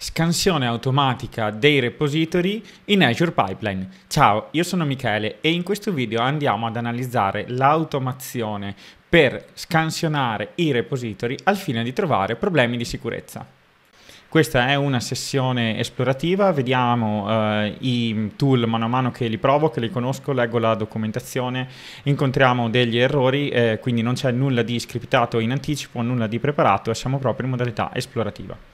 scansione automatica dei repository in Azure Pipeline. Ciao, io sono Michele e in questo video andiamo ad analizzare l'automazione per scansionare i repository al fine di trovare problemi di sicurezza. Questa è una sessione esplorativa, vediamo eh, i tool mano a mano che li provo, che li conosco, leggo la documentazione, incontriamo degli errori, eh, quindi non c'è nulla di scriptato in anticipo, nulla di preparato, siamo proprio in modalità esplorativa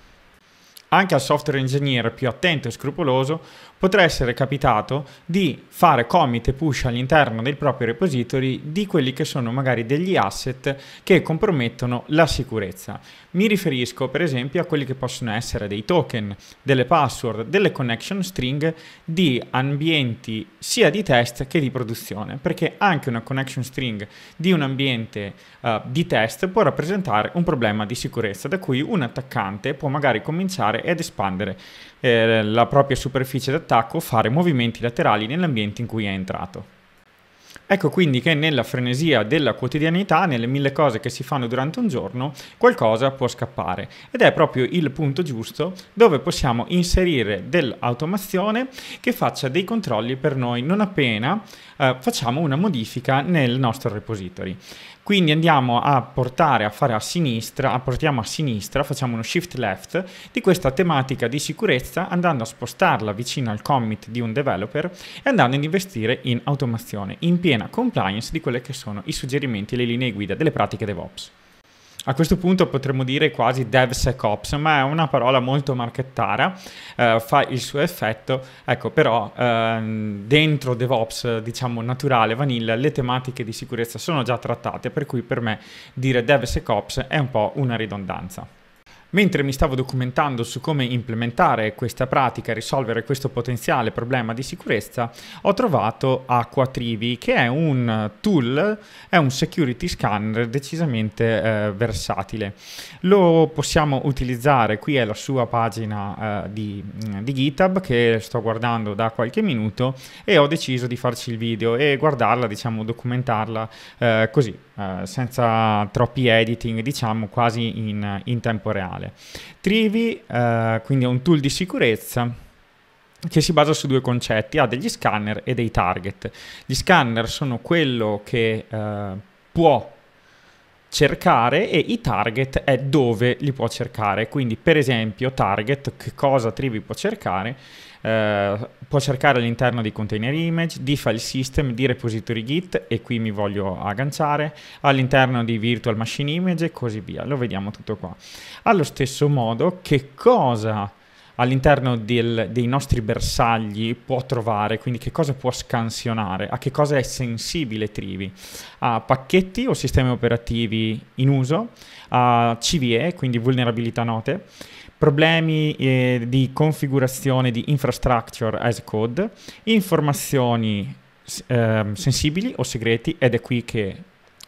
anche al software engineer più attento e scrupoloso potrà essere capitato di fare commit e push all'interno del proprio repository di quelli che sono magari degli asset che compromettono la sicurezza. Mi riferisco per esempio a quelli che possono essere dei token, delle password, delle connection string di ambienti sia di test che di produzione, perché anche una connection string di un ambiente uh, di test può rappresentare un problema di sicurezza, da cui un attaccante può magari cominciare ed espandere eh, la propria superficie d'attacco attacco fare movimenti laterali nell'ambiente in cui è entrato. Ecco quindi che nella frenesia della quotidianità, nelle mille cose che si fanno durante un giorno, qualcosa può scappare ed è proprio il punto giusto dove possiamo inserire dell'automazione che faccia dei controlli per noi non appena eh, facciamo una modifica nel nostro repository. Quindi andiamo a portare a fare a sinistra, a portiamo a sinistra, facciamo uno shift left di questa tematica di sicurezza andando a spostarla vicino al commit di un developer e andando ad investire in automazione, in piena compliance di quelli che sono i suggerimenti e le linee guida delle pratiche DevOps. A questo punto potremmo dire quasi DevSecOps, ma è una parola molto marchettara, eh, fa il suo effetto. Ecco, però ehm, dentro DevOps, diciamo naturale, vanilla, le tematiche di sicurezza sono già trattate, per cui per me dire DevSecOps è un po' una ridondanza. Mentre mi stavo documentando su come implementare questa pratica e risolvere questo potenziale problema di sicurezza, ho trovato Acquatrivi, che è un tool, è un security scanner decisamente eh, versatile. Lo possiamo utilizzare, qui è la sua pagina eh, di, mm, di GitHub che sto guardando da qualche minuto e ho deciso di farci il video e guardarla, diciamo, documentarla eh, così, eh, senza troppi editing, diciamo quasi in, in tempo reale finale. Trivi, eh, quindi è un tool di sicurezza che si basa su due concetti, ha degli scanner e dei target. Gli scanner sono quello che eh, può cercare e i target è dove li può cercare. Quindi per esempio target, che cosa Trivi può cercare? Eh, può cercare all'interno di container image, di file system, di repository git e qui mi voglio agganciare, all'interno di virtual machine image e così via, lo vediamo tutto qua. Allo stesso modo che cosa all'interno del, dei nostri bersagli può trovare, quindi che cosa può scansionare, a che cosa è sensibile Trivi, a pacchetti o sistemi operativi in uso, a CVE, quindi vulnerabilità note, problemi eh, di configurazione di infrastructure as code, informazioni eh, sensibili o segreti ed è qui che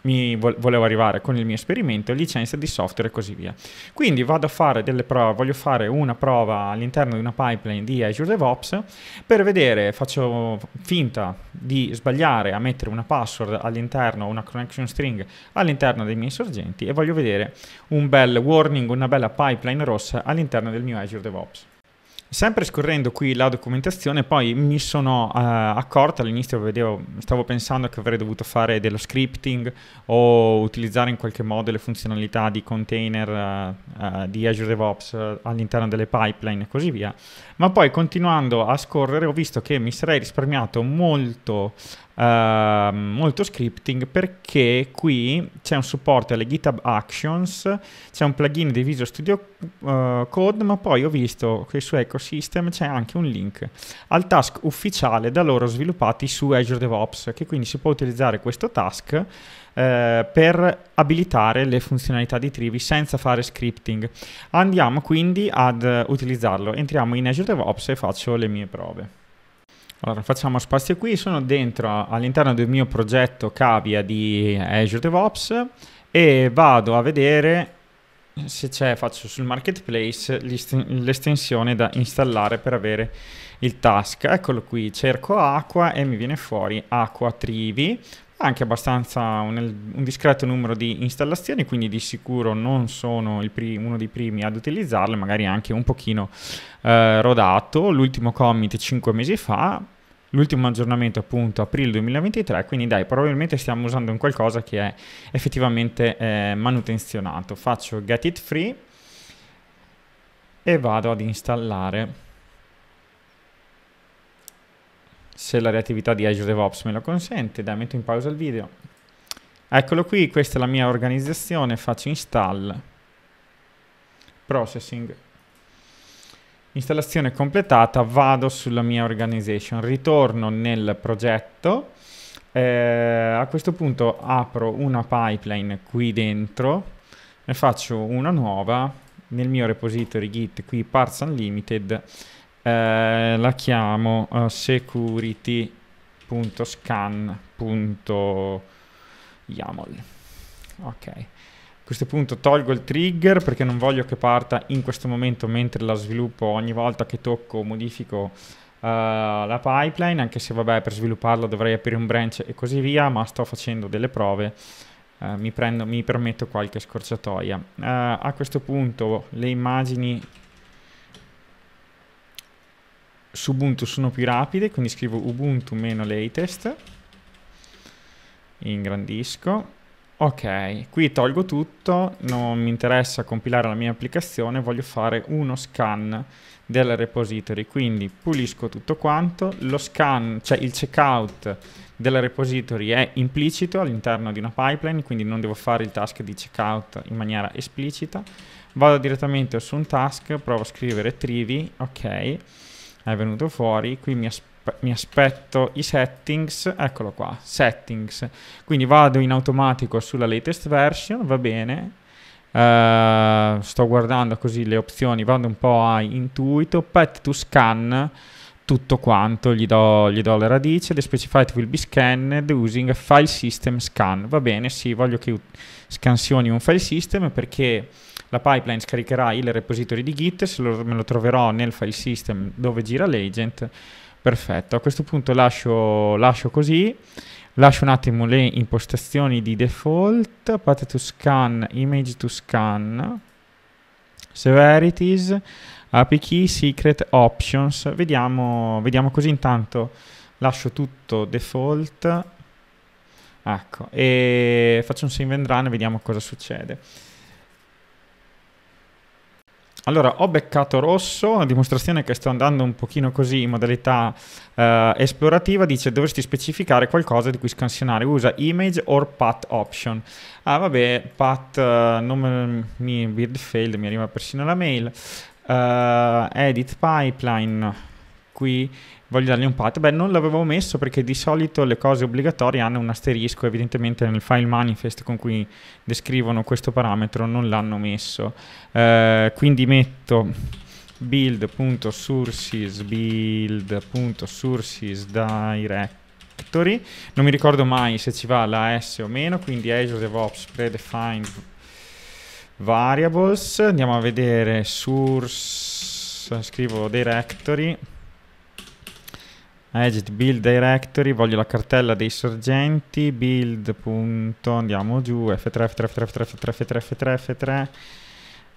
mi volevo arrivare con il mio esperimento, licenza di software e così via. Quindi vado a fare delle prove, voglio fare una prova all'interno di una pipeline di Azure DevOps per vedere, faccio finta di sbagliare a mettere una password all'interno, una connection string all'interno dei miei sorgenti e voglio vedere un bel warning, una bella pipeline rossa all'interno del mio Azure DevOps. Sempre scorrendo qui la documentazione, poi mi sono uh, accorto all'inizio, vedevo, stavo pensando che avrei dovuto fare dello scripting o utilizzare in qualche modo le funzionalità di container uh, uh, di Azure DevOps all'interno delle pipeline e così via, ma poi continuando a scorrere ho visto che mi sarei risparmiato molto Uh, molto scripting perché qui c'è un supporto alle GitHub Actions, c'è un plugin di Visual Studio uh, Code, ma poi ho visto che su Ecosystem c'è anche un link al task ufficiale da loro sviluppati su Azure DevOps, che quindi si può utilizzare questo task eh, per abilitare le funzionalità di Trivi senza fare scripting. Andiamo quindi ad utilizzarlo, entriamo in Azure DevOps e faccio le mie prove. Allora, facciamo spazio qui, sono dentro all'interno del mio progetto Cavia di Azure DevOps e vado a vedere se c'è, faccio sul marketplace l'estensione da installare per avere il task. Eccolo qui, cerco acqua e mi viene fuori acqua trivi, anche abbastanza un, un, discreto numero di installazioni, quindi di sicuro non sono pri- uno dei primi ad utilizzarle, magari anche un pochino eh, rodato. L'ultimo commit 5 mesi fa, l'ultimo aggiornamento appunto aprile 2023, quindi dai, probabilmente stiamo usando un qualcosa che è effettivamente eh, manutenzionato. Faccio get it free e vado ad installare se la reattività di Azure DevOps me lo consente. Dai, metto in pausa il video. Eccolo qui, questa è la mia organizzazione, faccio install, processing, installazione completata, vado sulla mia organization, ritorno nel progetto, eh, a questo punto apro una pipeline qui dentro, ne faccio una nuova nel mio repository git qui parts unlimited eh, la chiamo uh, eh, security.scan.yaml. Ok. A questo punto tolgo il trigger perché non voglio che parta in questo momento mentre la sviluppo ogni volta che tocco modifico uh, la pipeline, anche se vabbè per svilupparla dovrei aprire un branch e così via, ma sto facendo delle prove Uh, mi, prendo, mi, permetto qualche scorciatoia. Uh, a questo punto le immagini su Ubuntu sono più rapide, quindi scrivo ubuntu-latest, ingrandisco, ok, qui tolgo tutto, non mi interessa compilare la mia applicazione, voglio fare uno scan del repository, quindi pulisco tutto quanto, lo scan, cioè il checkout del repository è implicito all'interno di una pipeline, quindi non devo fare il task di checkout in maniera esplicita, vado direttamente su un task, provo a scrivere trivi, ok, è venuto fuori, qui mi, aspe mi aspetto i settings, eccolo qua, settings, quindi vado in automatico sulla latest version, va bene, Uh, sto guardando così le opzioni, vado un po' a intuito, pet to scan tutto quanto, gli do, gli do le radici, the specified will be scanned using a file system scan, va bene, sì, voglio che scansioni un file system perché la pipeline scaricherà il repository di Git, se lo, me lo troverò nel file system dove gira l'agent, perfetto. A questo punto lascio, lascio così, lascio un attimo le impostazioni di default, path to scan, image to scan, severities, api key, secret, options, vediamo, vediamo così intanto lascio tutto default ecco e faccio un save and run e vediamo cosa succede allora, ho beccato rosso, una dimostrazione che sto andando un pochino così in modalità eh, esplorativa, dice dovresti specificare qualcosa di cui scansionare, usa image or path option. Ah vabbè, path, eh, uh, non mi, mi build failed, mi arriva persino la mail. Uh, edit pipeline qui voglio dargli un path. Beh, non l'avevo messo perché di solito le cose obbligatorie hanno un asterisco, evidentemente nel file manifest con cui descrivono questo parametro non l'hanno messo. Eh, quindi metto build.sources build.sources directory non mi ricordo mai se ci va la S o meno quindi Azure DevOps predefined variables andiamo a vedere source scrivo directory edit build directory, voglio la cartella dei sorgenti, build. Punto, andiamo giù, F3, F3, F3, F3, F3, F3, F3, F3,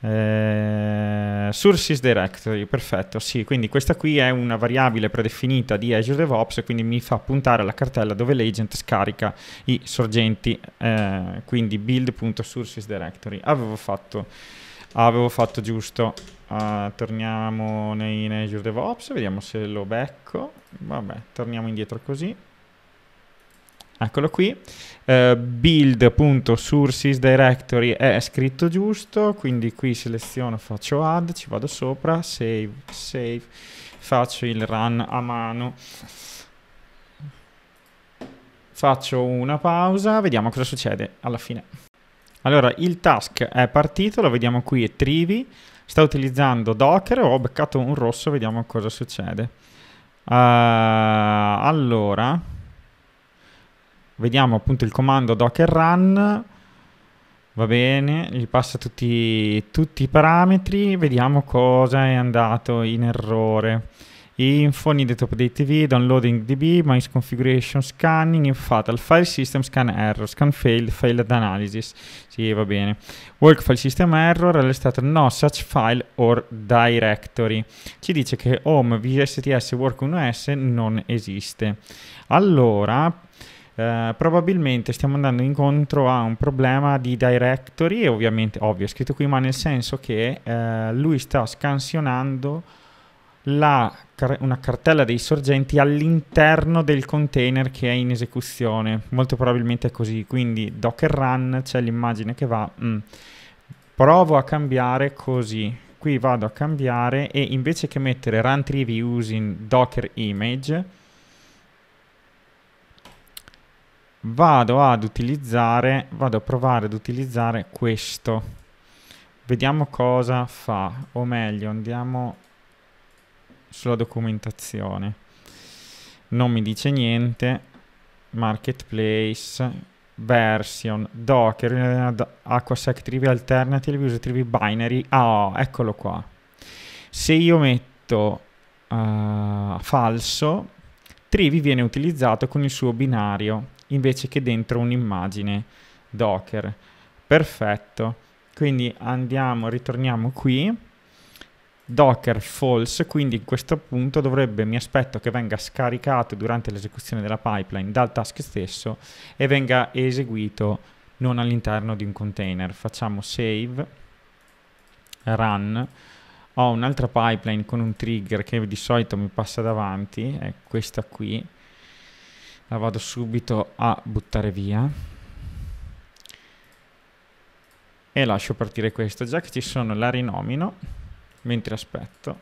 eh, sources directory, perfetto, sì, quindi questa qui è una variabile predefinita di Azure DevOps, e quindi mi fa puntare alla cartella dove l'agent scarica i sorgenti, eh, quindi build.sources directory. Avevo fatto, avevo fatto giusto. Uh, torniamo nei, in Azure DevOps, vediamo se lo becco. Vabbè, torniamo indietro così. Eccolo qui. Uh, build.sources directory è scritto giusto, quindi qui seleziono, faccio add, ci vado sopra, save, save, faccio il run a mano. Faccio una pausa, vediamo cosa succede alla fine. Allora, il task è partito, lo vediamo qui, è trivi sta utilizzando Docker, ho beccato un rosso, vediamo cosa succede. Uh, allora, vediamo appunto il comando docker run, va bene, gli passa tutti, tutti i parametri, vediamo cosa è andato in errore info, needed update TV, downloading DB, my configuration scanning, in fatal, file system scan error, scan failed, failed analysis. Sì, va bene. Work file system error, allestato no such file or directory. Ci dice che home VSTS work 1S non esiste. Allora, Uh, probabilmente stiamo andando incontro a un problema di directory, e ovviamente ovvio, è scritto qui, ma nel senso che uh, lui sta scansionando la, una cartella dei sorgenti all'interno del container che è in esecuzione. Molto probabilmente è così. Quindi docker run c'è l'immagine che va. Mm. Provo a cambiare così. Qui vado a cambiare e invece che mettere run trivy using docker image vado ad utilizzare, vado a provare ad utilizzare questo. Vediamo cosa fa, o meglio andiamo sulla documentazione. Non mi dice niente. Marketplace, version, docker, aquasec tree alternative, user tree binary. Ah, eccolo qua. Se io metto uh, falso, Trivi viene utilizzato con il suo binario invece che dentro un'immagine Docker. Perfetto. Quindi andiamo, ritorniamo qui docker false, quindi in questo punto dovrebbe, mi aspetto che venga scaricato durante l'esecuzione della pipeline dal task stesso e venga eseguito non all'interno di un container. Facciamo save, run, ho un'altra pipeline con un trigger che di solito mi passa davanti, è questa qui, la vado subito a buttare via e lascio partire questo. Già che ci sono la rinomino mentre aspetto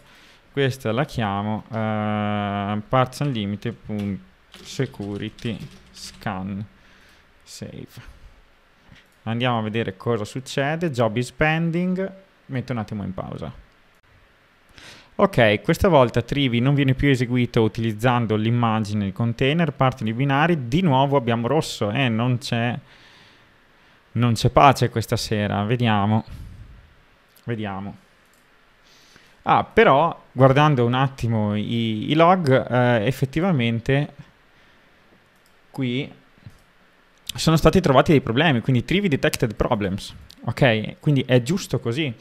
questa la chiamo uh, parts unlimited.security scan save andiamo a vedere cosa succede job is pending metto un attimo in pausa ok questa volta Trivi non viene più eseguito utilizzando l'immagine il container partono i binari di nuovo abbiamo rosso e eh, non c'è non c'è pace questa sera vediamo vediamo Ah, però guardando un attimo i, i log, eh, effettivamente qui sono stati trovati dei problemi, quindi Trivi Detected Problems. Ok, quindi è giusto così.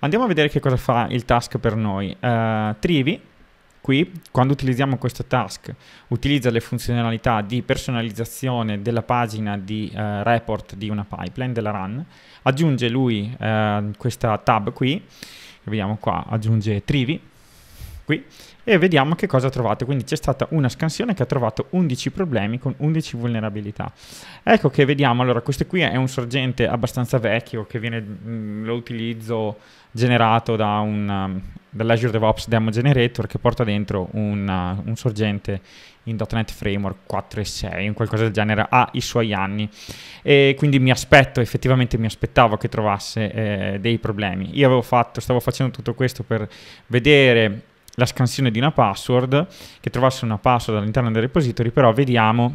Andiamo a vedere che cosa fa il task per noi. Uh, Trivi, qui, quando utilizziamo questo task, utilizza le funzionalità di personalizzazione della pagina di uh, report di una pipeline, della run. Aggiunge lui uh, questa tab qui vediamo qua, aggiunge Trivi, qui, e vediamo che cosa trovate. Quindi c'è stata una scansione che ha trovato 11 problemi con 11 vulnerabilità. Ecco che vediamo, allora questo qui è un sorgente abbastanza vecchio che viene, mh, lo utilizzo generato da un, um, dall'Azure DevOps Demo Generator che porta dentro un, uh, un sorgente in .NET Framework 4.6, un qualcosa del genere, ha i suoi anni e quindi mi aspetto, effettivamente mi aspettavo che trovasse eh, dei problemi. Io avevo fatto, stavo facendo tutto questo per vedere la scansione di una password, che trovasse una password all'interno del repository, però vediamo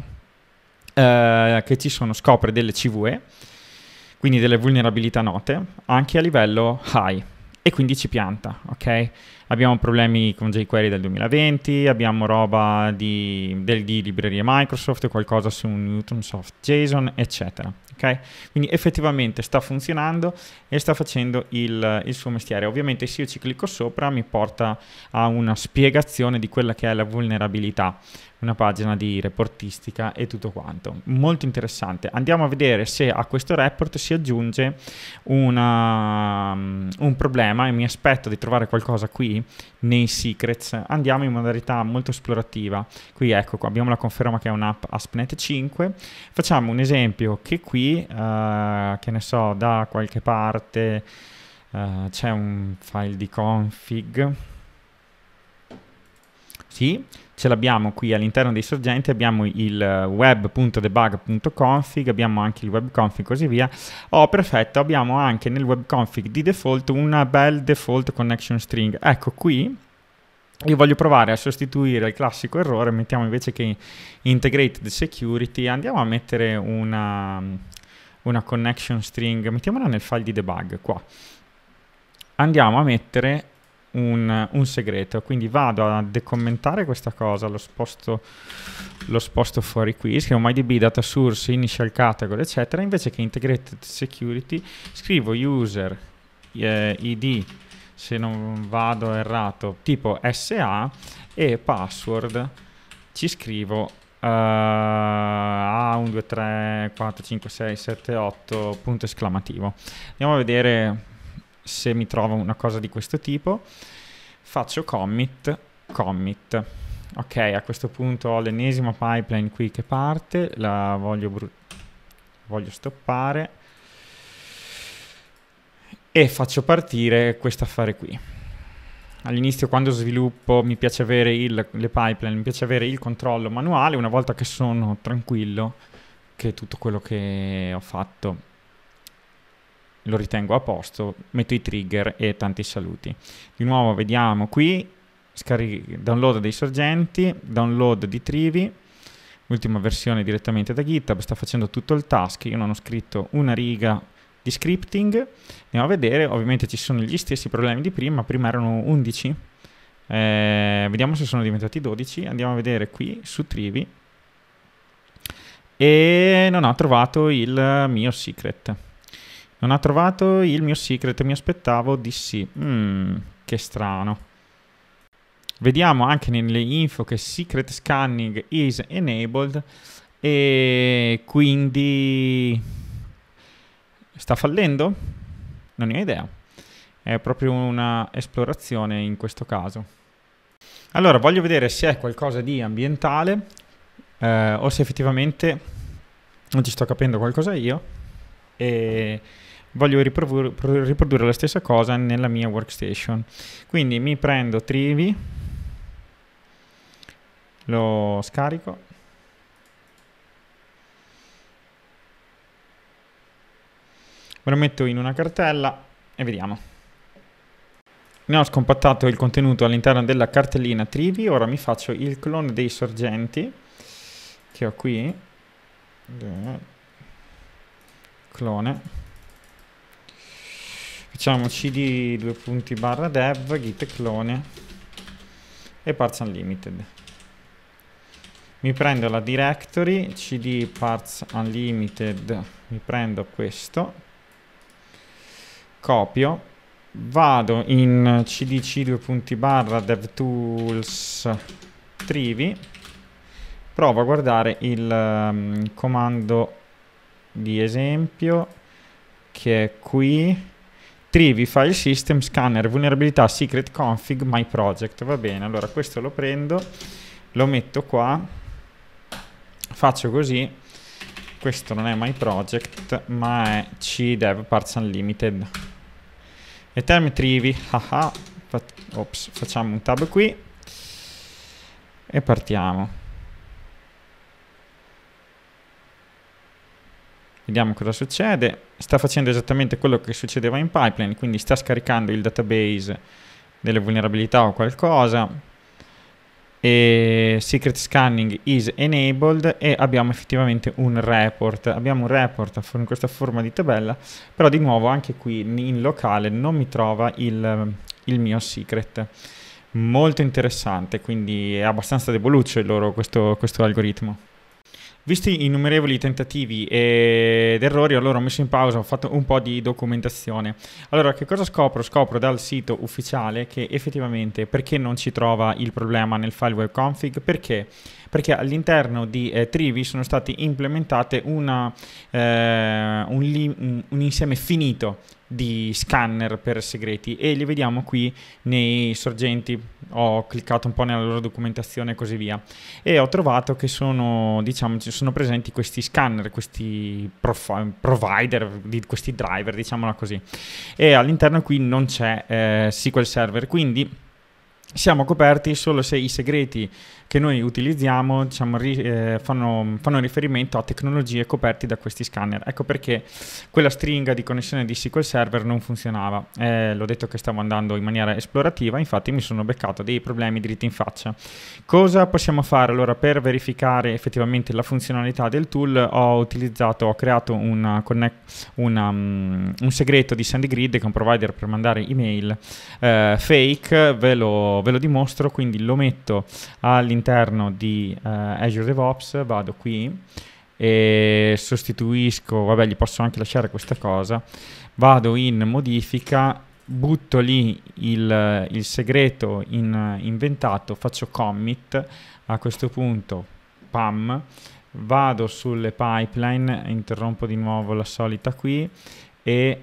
eh, che ci sono, scopre delle CVE, quindi delle vulnerabilità note, anche a livello high, e quindi ci pianta, ok? abbiamo problemi con jQuery del 2020, abbiamo roba di, del, di librerie Microsoft, qualcosa su Newtonsoft JSON, eccetera. Okay? Quindi effettivamente sta funzionando e sta facendo il, il, suo mestiere. Ovviamente se io ci clicco sopra mi porta a una spiegazione di quella che è la vulnerabilità una pagina di reportistica e tutto quanto. Molto interessante. Andiamo a vedere se a questo report si aggiunge una, mm, un problema e mi aspetto di trovare qualcosa qui nei secrets. Andiamo in modalità molto esplorativa. Qui ecco, qua abbiamo la conferma che è un'app AspNet 5. Facciamo un esempio che qui, uh, che ne so, da qualche parte uh, c'è un file di config sì, ce l'abbiamo qui all'interno dei sorgenti, abbiamo il web.debug.config, abbiamo anche il webconfig e così via. Oh, perfetto, abbiamo anche nel webconfig di default una bel default connection string. Ecco qui io voglio provare a sostituire il classico errore, mettiamo invece che integrated security, andiamo a mettere una, una connection string, mettiamola nel file di debug qua. Andiamo a mettere un, un, segreto. Quindi vado a decommentare questa cosa, lo sposto, lo sposto fuori qui, scrivo MyDB, data source, initial category, eccetera. Invece che integrated security, scrivo user eh, id, se non vado errato, tipo SA e password ci scrivo Uh, A1, 2, 3, 4, 5, 6, 7, 8 punto esclamativo andiamo a vedere se mi trovo una cosa di questo tipo, faccio commit, commit. Ok, a questo punto ho l'ennesima pipeline qui che parte, la voglio, voglio stoppare e faccio partire questo affare qui. All'inizio quando sviluppo mi piace avere il, le pipeline, mi piace avere il controllo manuale, una volta che sono tranquillo che tutto quello che ho fatto lo ritengo a posto, metto i trigger e tanti saluti. Di nuovo vediamo qui, scarichi, download dei sorgenti, download di trivi, ultima versione direttamente da GitHub, sta facendo tutto il task, io non ho scritto una riga di scripting, andiamo a vedere, ovviamente ci sono gli stessi problemi di prima, prima erano 11, eh, vediamo se sono diventati 12, andiamo a vedere qui su trivi e non ho trovato il mio secret. Non ha trovato il mio secret, mi aspettavo di sì. Mm, che strano. Vediamo anche nelle info che secret scanning is enabled e quindi sta fallendo? Non ne ho idea. È proprio una esplorazione in questo caso. Allora, voglio vedere se è qualcosa di ambientale eh, o se effettivamente non ci sto capendo qualcosa io e voglio riprodurre, riprodurre la stessa cosa nella mia workstation. Quindi mi prendo Trivi, lo scarico. Me lo metto in una cartella e vediamo. Ne ho scompattato il contenuto all'interno della cartellina Trivi, ora mi faccio il clone dei sorgenti che ho qui. Clone Facciamo cd 2 punti barra dev, git clone e parts unlimited. Mi prendo la directory, cd parts unlimited, mi prendo questo, copio, vado in cdc 2 punti barra devtools trivi, provo a guardare il um, comando di esempio che è qui Trivi file system scanner vulnerabilità secret config my project. Va bene, allora questo lo prendo, lo metto qua, faccio così. Questo non è my project, ma è cdev parts unlimited. E termine trivi, haha. Ops, facciamo un tab qui e partiamo. Vediamo cosa succede. Sta facendo esattamente quello che succedeva in pipeline, quindi sta scaricando il database delle vulnerabilità o qualcosa. E secret scanning is enabled e abbiamo effettivamente un report. Abbiamo un report in questa forma di tabella, però di nuovo anche qui in locale non mi trova il, il mio secret molto interessante, quindi è abbastanza deboluccio loro, questo, questo algoritmo. Visti innumerevoli tentativi eh, ed errori, allora ho messo in pausa, ho fatto un po' di documentazione. Allora, che cosa scopro? Scopro dal sito ufficiale che effettivamente perché non ci trova il problema nel file webconfig? Perché? perché all'interno di eh, Trivi sono state implementate una, eh, un, li- un insieme finito di scanner per segreti e li vediamo qui nei sorgenti ho cliccato un po' nella loro documentazione e così via e ho trovato che sono diciamo ci sono presenti questi scanner questi prof- provider di questi driver diciamola così e all'interno qui non c'è eh, SQL Server quindi siamo coperti solo se i segreti che noi utilizziamo diciamo, ri, eh, fanno, fanno, riferimento a tecnologie coperte da questi scanner. Ecco perché quella stringa di connessione di SQL Server non funzionava. Eh, l'ho detto che stavo andando in maniera esplorativa, infatti mi sono beccato dei problemi dritti in faccia. Cosa possiamo fare allora per verificare effettivamente la funzionalità del tool? Ho utilizzato, ho creato una connect, una, um, un segreto di SandyGrid che è un provider per mandare email eh, fake, ve lo ve lo dimostro, quindi lo metto all'interno di eh, Azure DevOps, vado qui e sostituisco, vabbè gli posso anche lasciare questa cosa, vado in modifica, butto lì il, il segreto in, inventato, faccio commit, a questo punto pam, vado sulle pipeline, interrompo di nuovo la solita qui e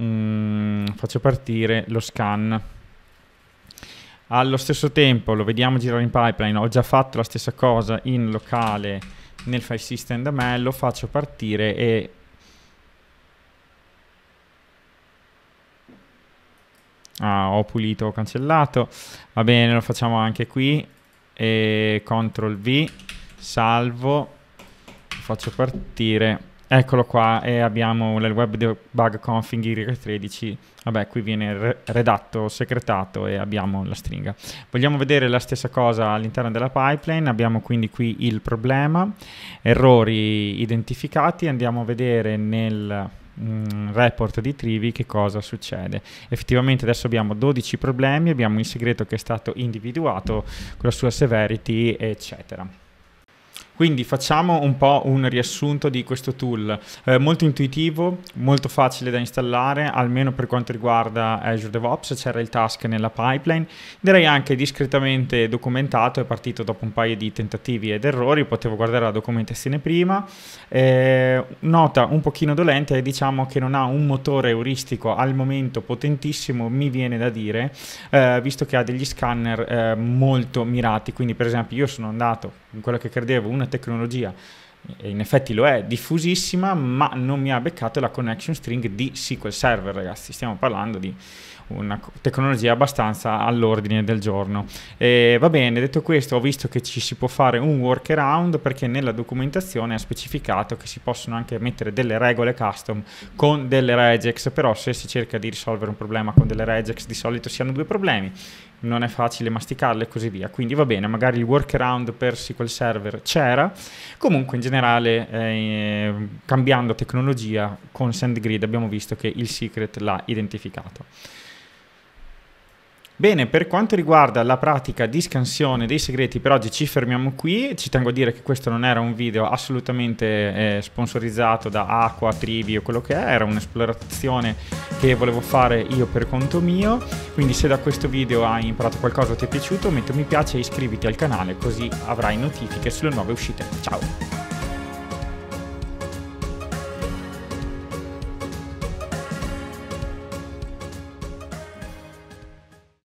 mm, faccio partire lo scan allo stesso tempo lo vediamo girare in pipeline, ho già fatto la stessa cosa in locale nel file system da me, lo faccio partire e Ah, ho pulito, ho cancellato. Va bene, lo facciamo anche qui. E CTRL V, salvo, faccio partire. Eccolo qua e abbiamo il web debug config righe 13, vabbè qui viene redatto, secretato e abbiamo la stringa. Vogliamo vedere la stessa cosa all'interno della pipeline, abbiamo quindi qui il problema, errori identificati, andiamo a vedere nel mm, report di Trivi che cosa succede. Effettivamente adesso abbiamo 12 problemi, abbiamo il segreto che è stato individuato con la sua severity eccetera. Quindi facciamo un po' un riassunto di questo tool, eh, molto intuitivo, molto facile da installare, almeno per quanto riguarda Azure DevOps, c'era il task nella pipeline, direi anche discretamente documentato, è partito dopo un paio di tentativi ed errori, potevo guardare la documentazione prima, eh, nota un pochino dolente diciamo che non ha un motore euristico al momento potentissimo, mi viene da dire, eh, visto che ha degli scanner eh, molto mirati, quindi per esempio io sono andato in quello che credevo una tecnologia, e in effetti lo è, diffusissima, ma non mi ha beccato la connection string di SQL Server, ragazzi, stiamo parlando di una tecnologia abbastanza all'ordine del giorno. E va bene, detto questo, ho visto che ci si può fare un workaround perché nella documentazione ha specificato che si possono anche mettere delle regole custom con delle regex, però se si cerca di risolvere un problema con delle regex di solito si hanno due problemi, non è facile masticarle e così via. Quindi va bene, magari il workaround per SQL Server c'era. Comunque in generale, eh, cambiando tecnologia con SendGrid abbiamo visto che il secret l'ha identificato. Bene, per quanto riguarda la pratica di scansione dei segreti, per oggi ci fermiamo qui. Ci tengo a dire che questo non era un video assolutamente eh, sponsorizzato da Aqua, Trivi o quello che è, era un'esplorazione che volevo fare io per conto mio. Quindi se da questo video hai imparato qualcosa o ti è piaciuto, metti un mi piace e iscriviti al canale così avrai notifiche sulle nuove uscite. Ciao!